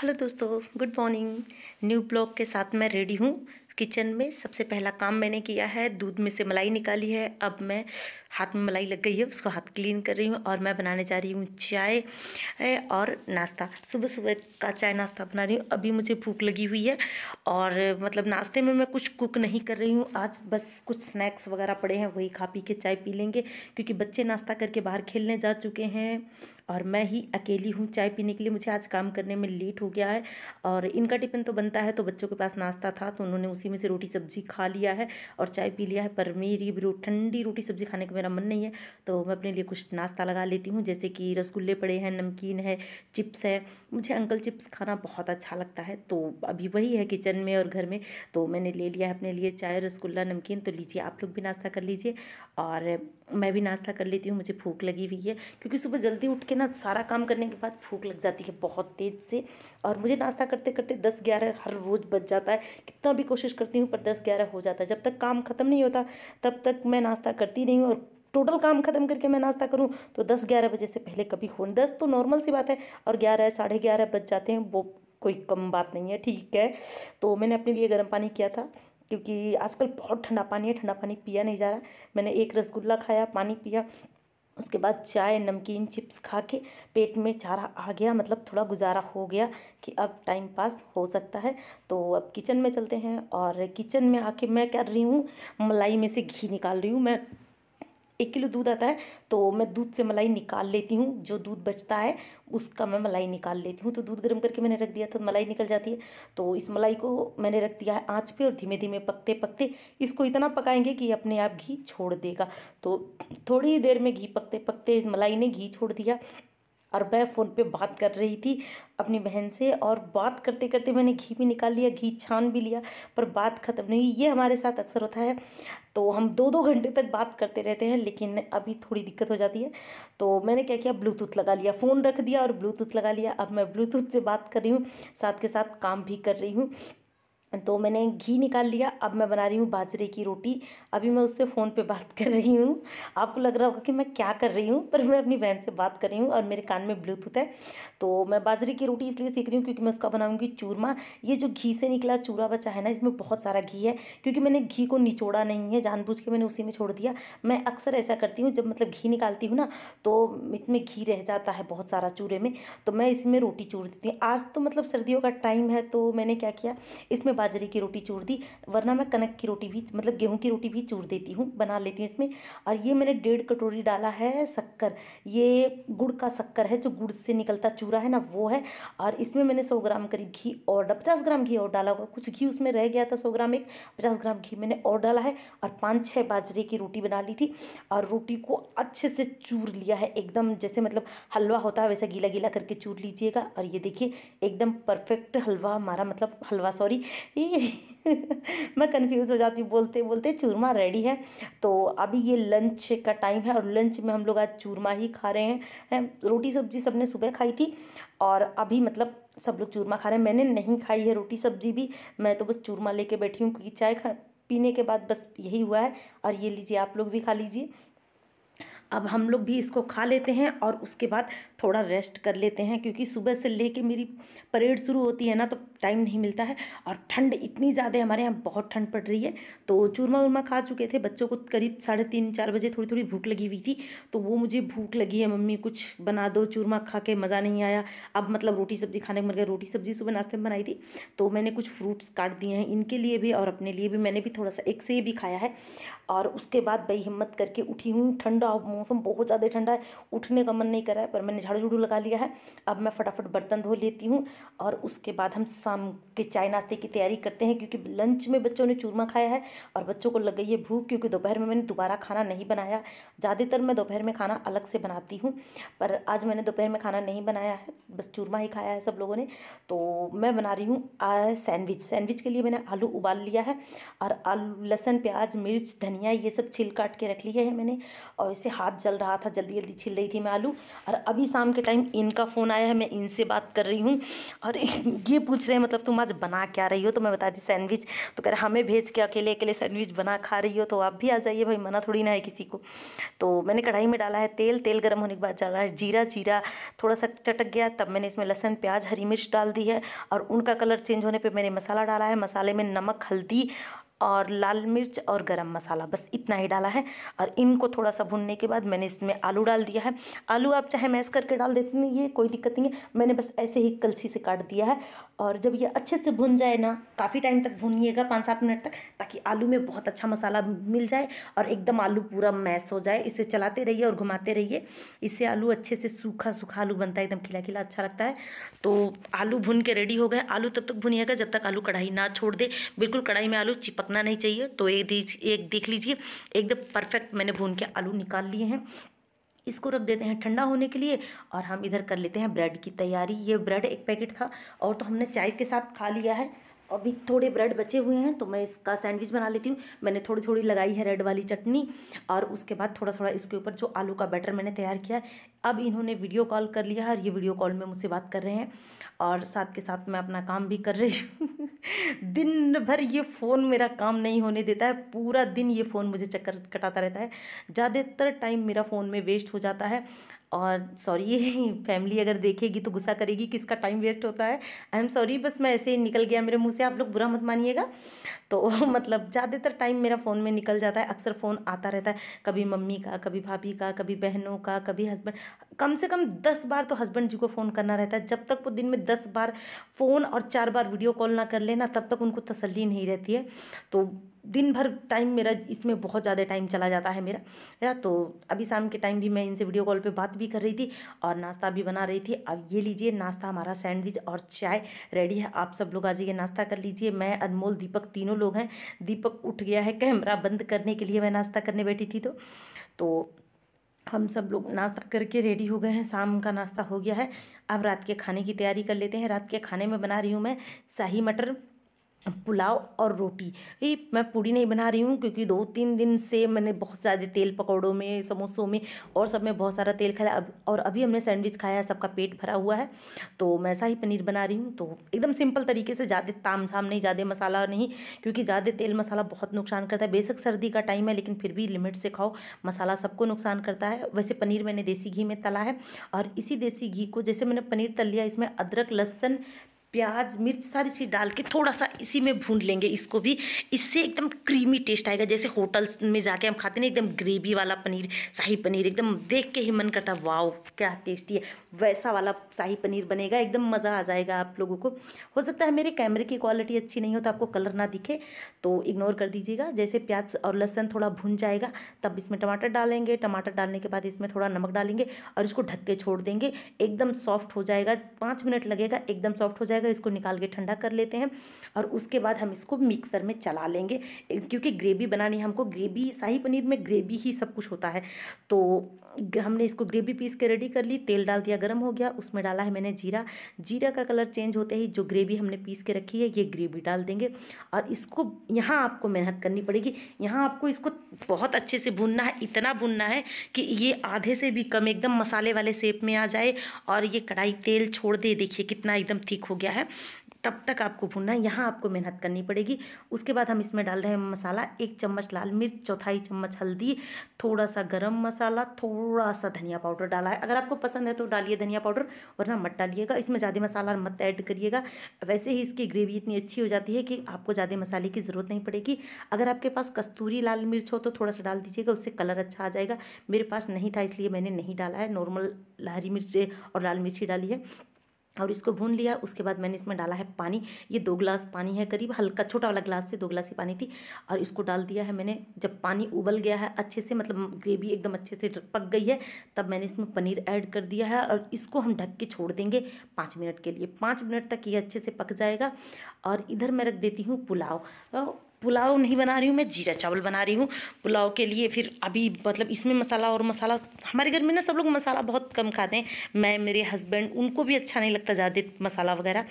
Hello दोस्तों good morning new blog के साथ मैं रेडी हूँ किचन में सबसे पहला काम मैंने किया है दूध में से मलाई निकाली है अब मैं हाथ में मलाई लग गई है उसको हाथ क्लीन कर रही हूँ और मैं बनाने जा रही हूँ चाय और नाश्ता सुबह सुबह का चाय नाश्ता बना रही हूँ अभी मुझे भूख लगी हुई है और मतलब नाश्ते में मैं कुछ कुक नहीं कर रही हूँ आज बस कुछ स्नैक्स वगैरह पड़े हैं वही खा पी के चाय पी लेंगे क्योंकि बच्चे नाश्ता करके बाहर खेलने जा चुके हैं और मैं ही अकेली हूँ चाय पीने के लिए मुझे आज काम करने में लेट हो गया है और इनका टिफ़िन तो बनता है तो बच्चों के पास नाश्ता था तो उन्होंने उसी इसी में से रोटी सब्जी खा लिया है और चाय पी लिया है पर मेरी ठंडी रोटी सब्जी खाने का मेरा मन नहीं है तो मैं अपने लिए कुछ नाश्ता लगा लेती हूँ जैसे कि रसगुल्ले पड़े हैं नमकीन है चिप्स है मुझे अंकल चिप्स खाना बहुत अच्छा लगता है तो अभी वही है किचन में और घर में तो मैंने ले लिया है अपने लिए चाय रसगुल्ला नमकीन तो लीजिए आप लोग भी नाश्ता कर लीजिए और मैं भी नाश्ता कर लेती हूँ मुझे भूख लगी हुई है क्योंकि सुबह जल्दी उठ के ना सारा काम करने के बाद भूख लग जाती है बहुत तेज़ से और मुझे नाश्ता करते करते दस ग्यारह हर रोज़ बच जाता है कितना भी कोशिश करती हूँ पर दस ग्यारह हो जाता है जब तक काम ख़त्म नहीं होता तब तक मैं नाश्ता करती नहीं हूँ और टोटल काम खत्म करके मैं नाश्ता करूँ तो दस ग्यारह बजे से पहले कभी हो दस तो नॉर्मल सी बात है और ग्यारह साढ़े ग्यारह बज जाते हैं वो कोई कम बात नहीं है ठीक है तो मैंने अपने लिए गर्म पानी किया था क्योंकि आजकल बहुत ठंडा पानी है ठंडा पानी पिया नहीं जा रहा मैंने एक रसगुल्ला खाया पानी पिया उसके बाद चाय नमकीन चिप्स खा के पेट में चारा आ गया मतलब थोड़ा गुजारा हो गया कि अब टाइम पास हो सकता है तो अब किचन में चलते हैं और किचन में आके मैं कर रही हूँ मलाई में से घी निकाल रही हूँ मैं एक किलो दूध आता है तो मैं दूध से मलाई निकाल लेती हूँ जो दूध बचता है उसका मैं मलाई निकाल लेती हूँ तो दूध गर्म करके मैंने रख दिया था तो मलाई निकल जाती है तो इस मलाई को मैंने रख दिया है आँच पे और धीमे धीमे पकते पकते इसको इतना पकाएंगे कि अपने आप घी छोड़ देगा तो थोड़ी देर में घी पकते पकते मलाई ने घी छोड़ दिया और मैं फ़ोन पे बात कर रही थी अपनी बहन से और बात करते करते मैंने घी भी निकाल लिया घी छान भी लिया पर बात ख़त्म नहीं हुई ये हमारे साथ अक्सर होता है तो हम दो दो घंटे तक बात करते रहते हैं लेकिन अभी थोड़ी दिक्कत हो जाती है तो मैंने क्या किया ब्लूटूथ लगा लिया फ़ोन रख दिया और ब्लूटूथ लगा लिया अब मैं ब्लूटूथ से बात कर रही हूँ साथ के साथ काम भी कर रही हूँ तो मैंने घी निकाल लिया अब मैं बना रही हूँ बाजरे की रोटी अभी मैं उससे फ़ोन पे बात कर रही हूँ आपको लग रहा होगा कि मैं क्या कर रही हूँ पर मैं अपनी बहन से बात कर रही हूँ और मेरे कान में ब्लूटूथ है तो मैं बाजरे की रोटी इसलिए सीख रही हूँ क्योंकि मैं उसका बनाऊँगी चूरमा ये जो घी से निकला चूरा बचा है ना इसमें बहुत सारा घी है क्योंकि मैंने घी को निचोड़ा नहीं है जानबूझ के मैंने उसी में छोड़ दिया मैं अक्सर ऐसा करती हूँ जब मतलब घी निकालती हूँ ना तो इतने घी रह जाता है बहुत सारा चूरे में तो मैं इसमें रोटी चूर देती हूँ आज तो मतलब सर्दियों का टाइम है तो मैंने क्या किया इसमें बाजरे की रोटी चूर दी वरना मैं कनक की रोटी भी मतलब गेहूँ की रोटी भी चूर देती हूँ बना लेती हूँ इसमें और ये मैंने डेढ़ कटोरी डाला है शक्कर ये गुड़ का शक्कर है जो गुड़ से निकलता चूरा है ना वो है और इसमें मैंने सौ ग्राम करीब घी और पचास ग्राम घी और डाला होगा कुछ घी उसमें रह गया था सौ ग्राम एक पचास ग्राम घी मैंने और डाला है और पाँच छः बाजरे की रोटी बना ली थी और रोटी को अच्छे से चूर लिया है एकदम जैसे मतलब हलवा होता है वैसा गीला गीला करके चूर लीजिएगा और ये देखिए एकदम परफेक्ट हलवा हमारा मतलब हलवा सॉरी ठीक है मैं कंफ्यूज हो जाती हूँ बोलते बोलते चूरमा रेडी है तो अभी ये लंच का टाइम है और लंच में हम लोग आज चूरमा ही खा रहे हैं है? रोटी सब्जी सबने सुबह खाई थी और अभी मतलब सब लोग चूरमा खा रहे हैं मैंने नहीं खाई है रोटी सब्जी भी मैं तो बस चूरमा लेके बैठी हूँ क्योंकि चाय खा पीने के बाद बस यही हुआ है और ये लीजिए आप लोग भी खा लीजिए अब हम लोग भी इसको खा लेते हैं और उसके बाद थोड़ा रेस्ट कर लेते हैं क्योंकि सुबह से ले कर मेरी परेड शुरू होती है ना तो टाइम नहीं मिलता है और ठंड इतनी ज़्यादा हमारे यहाँ बहुत ठंड पड़ रही है तो चूरमा उरमा खा चुके थे बच्चों को करीब साढ़े तीन चार बजे थोड़ी थोड़ी भूख लगी हुई थी तो वो मुझे भूख लगी है मम्मी कुछ बना दो चूरमा खा के मज़ा नहीं आया अब मतलब रोटी सब्जी खाने के मर गया रोटी सब्जी सुबह नाश्ते में बनाई थी तो मैंने कुछ फ्रूट्स काट दिए हैं इनके लिए भी और अपने लिए भी मैंने भी थोड़ा सा एक से भी खाया है और उसके बाद बई हिम्मत करके उठी हूँ ठंडा मौसम बहुत ज़्यादा ठंडा है उठने का मन नहीं कर रहा है पर मैंने झाड़ू झूड़ू लगा लिया है अब मैं फटाफट बर्तन धो लेती हूँ और उसके बाद हम शाम के चाय नाश्ते की तैयारी करते हैं क्योंकि लंच में बच्चों ने चूरमा खाया है और बच्चों को लग गई है भूख क्योंकि दोपहर में मैंने दोबारा खाना नहीं बनाया ज़्यादातर मैं दोपहर में खाना अलग से बनाती हूँ पर आज मैंने दोपहर में खाना नहीं बनाया है बस चूरमा ही खाया है सब लोगों ने तो मैं बना रही हूँ सैंडविच सैंडविच के लिए मैंने आलू उबाल लिया है और आलू लहसुन प्याज मिर्च धनिया ये सब छिल काट के रख लिया है मैंने और इसे हाथ हाथ जल रहा था जल्दी जल्दी छिल रही थी मैं आलू और अभी शाम के टाइम इनका फ़ोन आया है मैं इनसे बात कर रही हूँ और ये पूछ रहे हैं मतलब तुम आज बना क्या रही हो तो मैं बता दी सैंडविच तो कह रहे हमें हाँ, भेज के अकेले अकेले सैंडविच बना खा रही हो तो आप भी आ जाइए भाई मना थोड़ी ना है किसी को तो मैंने कढ़ाई में डाला है तेल तेल गर्म होने के बाद डाला है जीरा जीरा थोड़ा सा चटक गया तब मैंने इसमें लहसन प्याज हरी मिर्च डाल दी है और उनका कलर चेंज होने पर मैंने मसाला डाला है मसाले में नमक हल्दी और लाल मिर्च और गरम मसाला बस इतना ही डाला है और इनको थोड़ा सा भुनने के बाद मैंने इसमें आलू डाल दिया है आलू आप चाहे मैश करके डाल देते हैं ये कोई दिक्कत नहीं है मैंने बस ऐसे ही कलछी से काट दिया है और जब ये अच्छे से भुन जाए ना काफ़ी टाइम तक भुनिएगा पाँच सात मिनट तक ताकि आलू में बहुत अच्छा मसाला मिल जाए और एकदम आलू पूरा मैश हो जाए इसे चलाते रहिए और घुमाते रहिए इससे आलू अच्छे से सूखा सूखा आलू बनता है एकदम खिला खिला अच्छा लगता है तो आलू भुन के रेडी हो गए आलू तब तक भुनिएगा जब तक आलू कढ़ाई ना छोड़ दे बिल्कुल कढ़ाई में आलू चिपक पकना नहीं चाहिए तो एक दीज एक देख लीजिए एकदम परफेक्ट मैंने भून के आलू निकाल लिए हैं इसको रख देते हैं ठंडा होने के लिए और हम इधर कर लेते हैं ब्रेड की तैयारी ये ब्रेड एक पैकेट था और तो हमने चाय के साथ खा लिया है अभी थोड़े ब्रेड बचे हुए हैं तो मैं इसका सैंडविच बना लेती हूँ मैंने थोड़ी थोड़ी लगाई है रेड वाली चटनी और उसके बाद थोड़ा थोड़ा इसके ऊपर जो आलू का बैटर मैंने तैयार किया है अब इन्होंने वीडियो कॉल कर लिया है और ये वीडियो कॉल में मुझसे बात कर रहे हैं और साथ के साथ मैं अपना काम भी कर रही हूँ दिन भर ये फ़ोन मेरा काम नहीं होने देता है पूरा दिन ये फ़ोन मुझे चक्कर कटाता रहता है ज़्यादातर टाइम मेरा फ़ोन में वेस्ट हो जाता है और सॉरी ये फैमिली अगर देखेगी तो गुस्सा करेगी किसका टाइम वेस्ट होता है आई एम सॉरी बस मैं ऐसे ही निकल गया मेरे मुंह से आप लोग बुरा मत मानिएगा तो मतलब ज़्यादातर टाइम मेरा फ़ोन में निकल जाता है अक्सर फ़ोन आता रहता है कभी मम्मी का कभी भाभी का कभी बहनों का कभी हस्बैंड कम से कम दस बार तो हस्बैंड जी को फ़ोन करना रहता है जब तक वो दिन में दस बार फ़ोन और चार बार वीडियो कॉल ना कर लेना तब तक उनको तसली नहीं रहती है तो दिन भर टाइम मेरा इसमें बहुत ज़्यादा टाइम चला जाता है मेरा मेरा तो अभी शाम के टाइम भी मैं इनसे वीडियो कॉल पे बात भी कर रही थी और नाश्ता भी बना रही थी अब ये लीजिए नाश्ता हमारा सैंडविच और चाय रेडी है आप सब लोग आ जाइए नाश्ता कर लीजिए मैं अनमोल दीपक तीनों लोग हैं दीपक उठ गया है कैमरा बंद करने के लिए मैं नाश्ता करने बैठी थी तो, तो हम सब लोग नाश्ता करके रेडी हो गए हैं शाम का नाश्ता हो गया है अब रात के खाने की तैयारी कर लेते हैं रात के खाने में बना रही हूँ मैं शाही मटर पुलाव और रोटी ये मैं पूड़ी नहीं बना रही हूँ क्योंकि दो तीन दिन से मैंने बहुत ज़्यादा तेल पकौड़ों में समोसों में और सब में बहुत सारा तेल खाया अब और अभी हमने सैंडविच खाया है सबका पेट भरा हुआ है तो मैं ऐसा ही पनीर बना रही हूँ तो एकदम सिंपल तरीके से ज़्यादा ताम झाम नहीं ज़्यादा मसाला नहीं क्योंकि ज़्यादा तेल मसाला बहुत नुकसान करता है बेशक सर्दी का टाइम है लेकिन फिर भी लिमिट से खाओ मसाला सबको नुकसान करता है वैसे पनीर मैंने देसी घी में तला है और इसी देसी घी को जैसे मैंने पनीर तल लिया इसमें अदरक लहसन प्याज मिर्च सारी चीज़ डाल के थोड़ा सा इसी में भून लेंगे इसको भी इससे एकदम क्रीमी टेस्ट आएगा जैसे होटल्स में जाके हम खाते ना एकदम ग्रेवी वाला पनीर शाही पनीर एकदम देख के ही मन करता है वाओ क्या टेस्टी है वैसा वाला शाही पनीर बनेगा एकदम मज़ा आ जाएगा आप लोगों को हो सकता है मेरे कैमरे की क्वालिटी अच्छी नहीं हो तो आपको कलर ना दिखे तो इग्नोर कर दीजिएगा जैसे प्याज और लहसुन थोड़ा भून जाएगा तब इसमें टमाटर डालेंगे टमाटर डालने के बाद इसमें थोड़ा नमक डालेंगे और इसको ढक के छोड़ देंगे एकदम सॉफ्ट हो जाएगा पाँच मिनट लगेगा एकदम सॉफ्ट हो जाएगा जाएगा इसको निकाल के ठंडा कर लेते हैं और उसके बाद हम इसको मिक्सर में चला लेंगे क्योंकि ग्रेवी बनानी हमको ग्रेवी शाही पनीर में ग्रेवी ही सब कुछ होता है तो हमने इसको ग्रेवी पीस के रेडी कर ली तेल डाल दिया गर्म हो गया उसमें डाला है मैंने जीरा जीरा का कलर चेंज होते ही जो ग्रेवी हमने पीस के रखी है ये ग्रेवी डाल देंगे और इसको यहाँ आपको मेहनत करनी पड़ेगी यहाँ आपको इसको बहुत अच्छे से भूनना है इतना भूनना है कि ये आधे से भी कम एकदम मसाले वाले शेप में आ जाए और ये कढ़ाई तेल छोड़ दे देखिए कितना एकदम ठीक हो गया है तब तक आपको भूनना है यहाँ आपको मेहनत करनी पड़ेगी उसके बाद हम इसमें डाल रहे हैं मसाला एक चम्मच लाल मिर्च चौथाई चम्मच हल्दी थोड़ा सा गरम मसाला थोड़ा सा धनिया पाउडर डाला है अगर आपको पसंद है तो डालिए धनिया पाउडर वरना मत डालिएगा इसमें ज़्यादा मसाला मत ऐड करिएगा वैसे ही इसकी ग्रेवी इतनी अच्छी हो जाती है कि आपको ज़्यादा मसाले की ज़रूरत नहीं पड़ेगी अगर आपके पास कस्तूरी लाल मिर्च हो तो थोड़ा सा डाल दीजिएगा उससे कलर अच्छा आ जाएगा मेरे पास नहीं था इसलिए मैंने नहीं डाला है नॉर्मल लहरी मिर्च और लाल मिर्च ही डाली है और इसको भून लिया उसके बाद मैंने इसमें डाला है पानी ये दो गिलास पानी है करीब हल्का छोटा वाला गिलास से दो गिलास ही पानी थी और इसको डाल दिया है मैंने जब पानी उबल गया है अच्छे से मतलब ग्रेवी एकदम अच्छे से पक गई है तब मैंने इसमें पनीर ऐड कर दिया है और इसको हम ढक के छोड़ देंगे पाँच मिनट के लिए पाँच मिनट तक ये अच्छे से पक जाएगा और इधर मैं रख देती हूँ पुलाव पुलाव नहीं बना रही हूँ मैं जीरा चावल बना रही हूँ पुलाव के लिए फिर अभी मतलब इसमें मसाला और मसाला हमारे घर में ना सब लोग मसाला बहुत कम खाते हैं मैं मेरे हस्बैंड उनको भी अच्छा नहीं लगता ज़्यादा मसाला वगैरह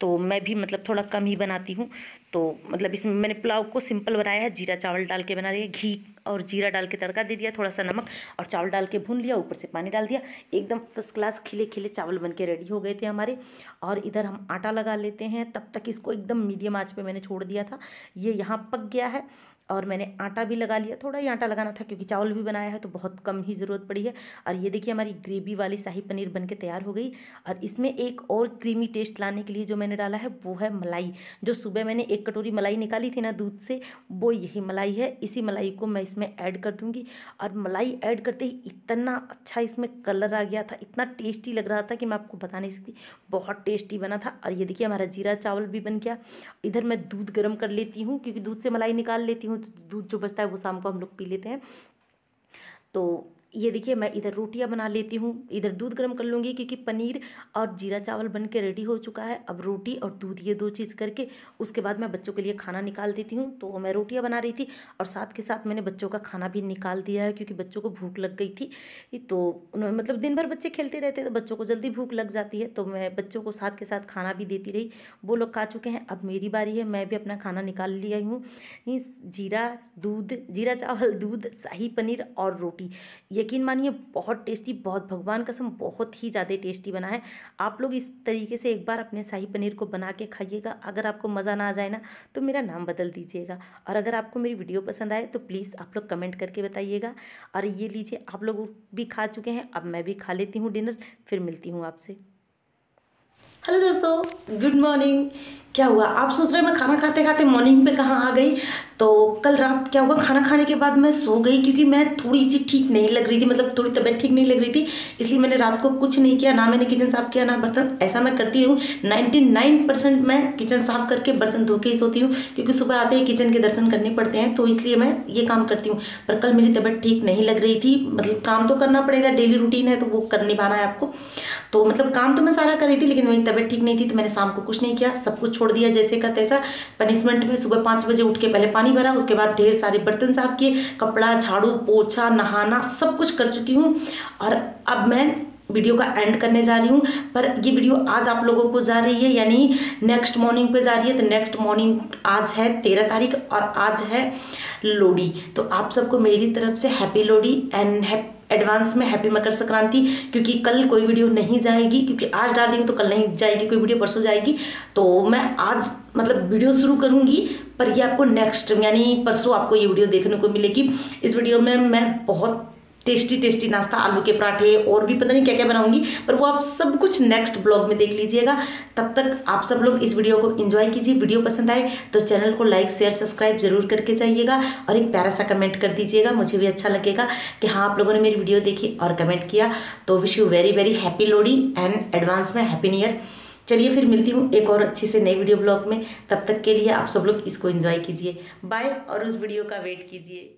तो मैं भी मतलब थोड़ा कम ही बनाती हूँ तो मतलब इसमें मैंने पुलाव को सिंपल बनाया है जीरा चावल डाल के बना लिया घी और जीरा डाल के तड़का दे दिया थोड़ा सा नमक और चावल डाल के भून लिया ऊपर से पानी डाल दिया एकदम फर्स्ट क्लास खिले खिले चावल बन के रेडी हो गए थे हमारे और इधर हम आटा लगा लेते हैं तब तक इसको एकदम मीडियम आँच पर मैंने छोड़ दिया था ये यहाँ पक गया है और मैंने आटा भी लगा लिया थोड़ा ही आटा लगाना था क्योंकि चावल भी बनाया है तो बहुत कम ही ज़रूरत पड़ी है और ये देखिए हमारी ग्रेवी वाली शाही पनीर बन के तैयार हो गई और इसमें एक और क्रीमी टेस्ट लाने के लिए जो मैंने डाला है वो है मलाई जो सुबह मैंने एक कटोरी मलाई निकाली थी ना दूध से वो यही मलाई है इसी मलाई को मैं इसमें ऐड कर दूँगी और मलाई ऐड करते ही इतना अच्छा इसमें कलर आ गया था इतना टेस्टी लग रहा था कि मैं आपको बता नहीं सकती बहुत टेस्टी बना था और ये देखिए हमारा जीरा चावल भी बन गया इधर मैं दूध गर्म कर लेती हूँ क्योंकि दूध से मलाई निकाल लेती हूँ दूध दूध जो बचता है वो शाम को हम लोग पी लेते हैं तो ये देखिए मैं इधर रोटियां बना लेती हूँ इधर दूध गर्म कर लूँगी क्योंकि पनीर और जीरा चावल बन के रेडी हो चुका है अब रोटी और दूध ये दो चीज़ करके उसके बाद मैं बच्चों के लिए खाना निकाल देती हूँ तो मैं रोटियाँ बना रही थी और साथ के साथ मैंने बच्चों का खाना भी निकाल दिया है क्योंकि बच्चों को भूख लग गई थी तो मतलब दिन भर बच्चे खेलते रहते तो बच्चों को जल्दी भूख लग जाती है तो मैं बच्चों को साथ के साथ खाना भी देती रही वो लोग खा चुके हैं अब मेरी बारी है मैं भी अपना खाना निकाल लिया हूँ जीरा दूध जीरा चावल दूध शाही पनीर और रोटी ये यकीन मानिए बहुत टेस्टी बहुत भगवान कसम बहुत ही ज़्यादा टेस्टी बना है आप लोग इस तरीके से एक बार अपने शाही पनीर को बना के खाइएगा अगर आपको मज़ा ना आ जाए ना तो मेरा नाम बदल दीजिएगा और अगर आपको मेरी वीडियो पसंद आए तो प्लीज़ आप लोग कमेंट करके बताइएगा और ये लीजिए आप लोग भी खा चुके हैं अब मैं भी खा लेती हूँ डिनर फिर मिलती हूँ आपसे हेलो दोस्तों गुड मॉर्निंग क्या हुआ आप सोच रहे हैं मैं खाना खाते खाते मॉर्निंग पे कहाँ आ गई तो कल रात क्या हुआ खाना खाने के बाद मैं सो गई क्योंकि मैं थोड़ी सी ठीक नहीं लग रही थी मतलब थोड़ी तबीयत ठीक नहीं लग रही थी इसलिए मैंने रात को कुछ नहीं किया ना मैंने किचन साफ़ किया ना बर्तन ऐसा मैं करती हूँ नाइन्टी मैं किचन साफ़ करके बर्तन धो के ही सोती हूँ क्योंकि सुबह आते ही किचन के दर्शन करने पड़ते हैं तो इसलिए मैं ये काम करती हूँ पर कल मेरी तबीयत ठीक नहीं लग रही थी मतलब काम तो करना पड़ेगा डेली रूटीन है तो वो कर निभाना है आपको तो मतलब काम तो मैं सारा कर रही थी लेकिन मेरी तबीयत ठीक नहीं थी तो मैंने शाम को कुछ नहीं किया सब कुछ छोड़ छोड़ दिया जैसे का तैसा पनिशमेंट भी सुबह पाँच बजे उठ के पहले पानी भरा उसके बाद ढेर सारे बर्तन साफ किए कपड़ा झाड़ू पोछा नहाना सब कुछ कर चुकी हूँ और अब मैं वीडियो का एंड करने जा रही हूँ पर ये वीडियो आज आप लोगों को जा रही है यानी नेक्स्ट मॉर्निंग पे जा रही है तो नेक्स्ट मॉर्निंग आज है तेरह तारीख और आज है लोडी तो आप सबको मेरी तरफ से happy Lohri and happy advance में हैप्पी मकर संक्रांति क्योंकि कल कोई वीडियो नहीं जाएगी क्योंकि आज डालेंगे तो कल नहीं जाएगी कोई वीडियो परसों जाएगी तो मैं आज मतलब वीडियो शुरू करूंगी पर ये आपको नेक्स्ट यानी परसों आपको ये वीडियो देखने को मिलेगी इस वीडियो में मैं बहुत टेस्टी टेस्टी नाश्ता आलू के पराठे और भी पता नहीं क्या क्या बनाऊंगी पर वो आप सब कुछ नेक्स्ट ब्लॉग में देख लीजिएगा तब तक आप सब लोग इस वीडियो को इन्जॉय कीजिए वीडियो पसंद आए तो चैनल को लाइक शेयर सब्सक्राइब जरूर करके जाइएगा और एक प्यारा सा कमेंट कर दीजिएगा मुझे भी अच्छा लगेगा कि हाँ आप लोगों ने मेरी वीडियो देखी और कमेंट किया तो wish you very very happy Lohri and advance में हैप्पी न्यू ईयर चलिए फिर मिलती हूँ एक और अच्छे से नई वीडियो ब्लॉग में तब तक के लिए आप सब लोग इसको इन्जॉय कीजिए बाय और उस वीडियो का वेट कीजिए